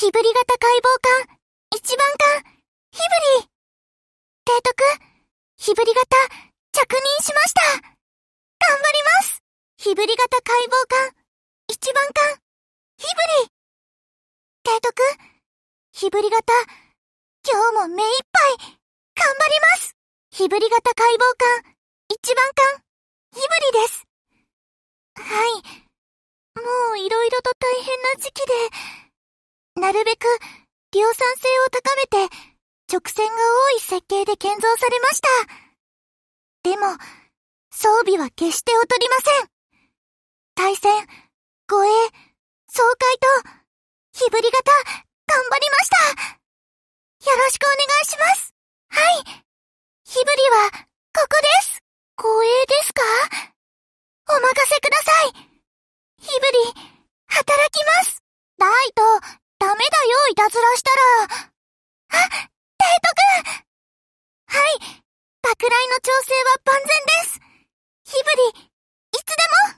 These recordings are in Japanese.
日ぶり型解剖艦、一番艦、日ぶり。提督、日ぶり型、着任しました。頑張ります日ぶり型解剖艦、一番艦、日ぶり。提督、日ぶり型、今日も目いっぱい、頑張ります日ぶり型解剖艦、一番艦、日ぶりです。はい。もういろいろと大変な時期で、なるべく、量産性を高めて、直線が多い設計で建造されました。でも、装備は決して劣りません。対戦、護衛、爽快と、ひぶり型、頑張りましたよろしくお願いしますはいひぶりは、ここです護衛ですかお任せくださいひぶり、働きますライト、ダメだよ、いたずらしたら。あ、デートくんはい、爆雷の調整は万全です。ヒブり、いつでも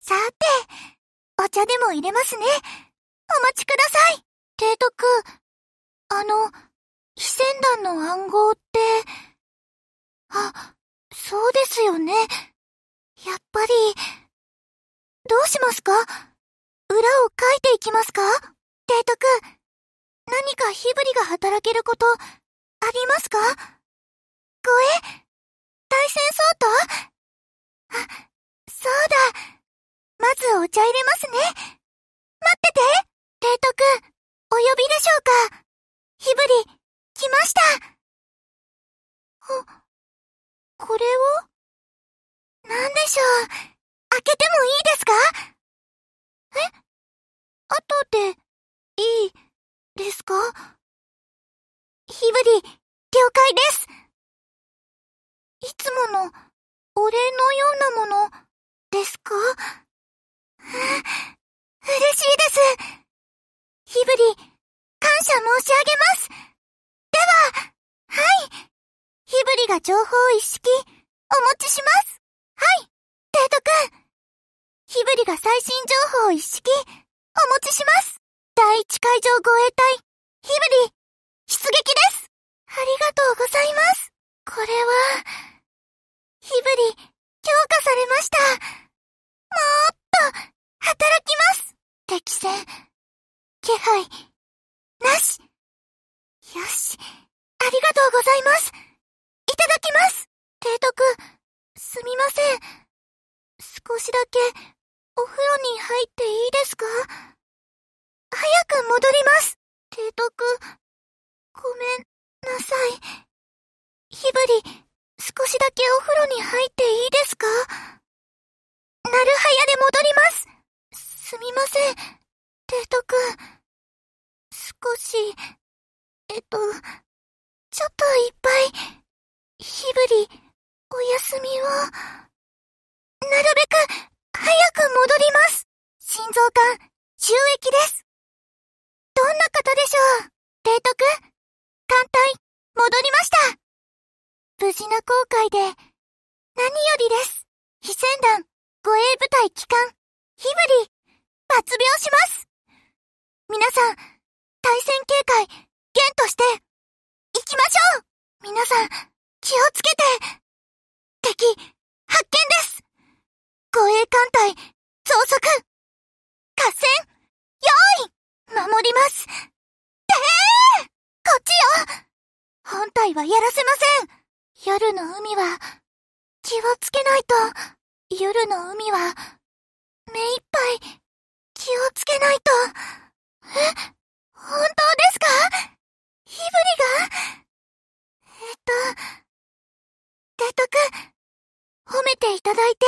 さて、お茶でも入れますね。お待ちください。デートくん、あの、非戦団の暗号って、あ、そうですよね。やっぱり、どうしますか裏を書いていきますか提督、何か火ぶりが働けること、ありますか声対戦相当あ、そうだ。まずお茶入れますね。待ってて提督、お呼びでしょうか火ぶり、来ましたあ、これを何でしょう開けてもいいですかえ後でいい、ですかヒブリ、了解ですいつもの、お礼のようなもの、ですか嬉しいですヒブリ、感謝申し上げますでは、はいヒブリが情報一式、お持ちしますはいデートくんヒブリが最新情報一式、お持ちします第一海上護衛隊、ヒブリ、出撃ですありがとうございますこれは、ヒブリ、強化されましたもっと、働きます敵戦、気配、なしよし、ありがとうございますいただきます提督、すみません。少しだけ、お風呂に入っていいですか早く戻ります。提督、ごめんなさい。ひぶり、少しだけお風呂に入っていいですかなるはやで戻りますすみません、提督。少し、えっと、ちょっといっぱい、ひぶり、お休みを。なるべく、早く戻ります心臓管、収益ですシナ公開で、何よりです。非戦団、護衛部隊機関、ヒブリ、抜病します皆さん、対戦警戒、ゲとして、行きましょう皆さん、気をつけて敵、発見です護衛艦隊、増速合戦、用意守りますでーこっちよ本体はやらせません夜の海は、気をつけないと。夜の海は、目いっぱい、気をつけないと。え、本当ですかひブリがえっと、デト君、褒めていただいて、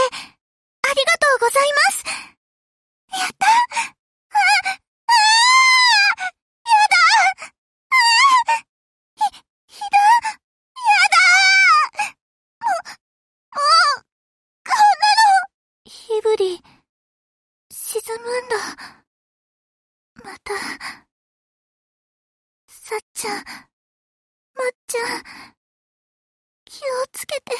より、沈むんだ。また、さっちゃん、まっちゃん、気をつけて。